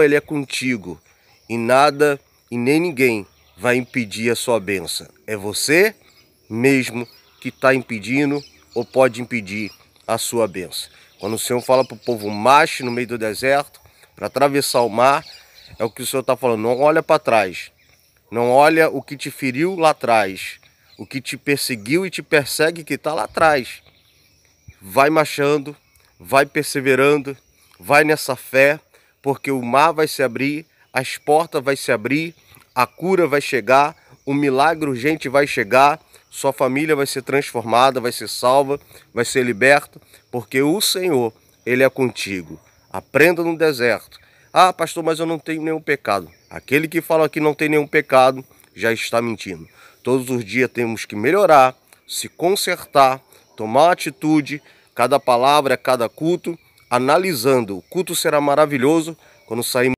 ele é contigo e nada e nem ninguém vai impedir a sua benção. É você mesmo que está impedindo ou pode impedir a sua benção. Quando o Senhor fala para o povo marche no meio do deserto, para atravessar o mar, é o que o Senhor está falando. Não olha para trás. Não olha o que te feriu lá atrás. O que te perseguiu e te persegue que está lá atrás. Vai marchando, vai perseverando, vai nessa fé porque o mar vai se abrir, as portas vai se abrir, a cura vai chegar, o milagre urgente vai chegar, sua família vai ser transformada, vai ser salva, vai ser liberta, porque o Senhor, ele é contigo. Aprenda no deserto. Ah, pastor, mas eu não tenho nenhum pecado. Aquele que fala que não tem nenhum pecado já está mentindo. Todos os dias temos que melhorar, se consertar, tomar atitude, cada palavra, cada culto analisando. O culto será maravilhoso quando sairmos.